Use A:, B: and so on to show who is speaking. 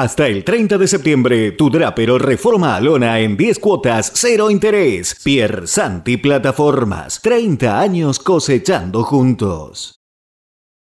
A: Hasta el 30 de septiembre, tu Drapero reforma a lona en 10 cuotas, cero interés. Pier Santi Plataformas, 30 años cosechando juntos.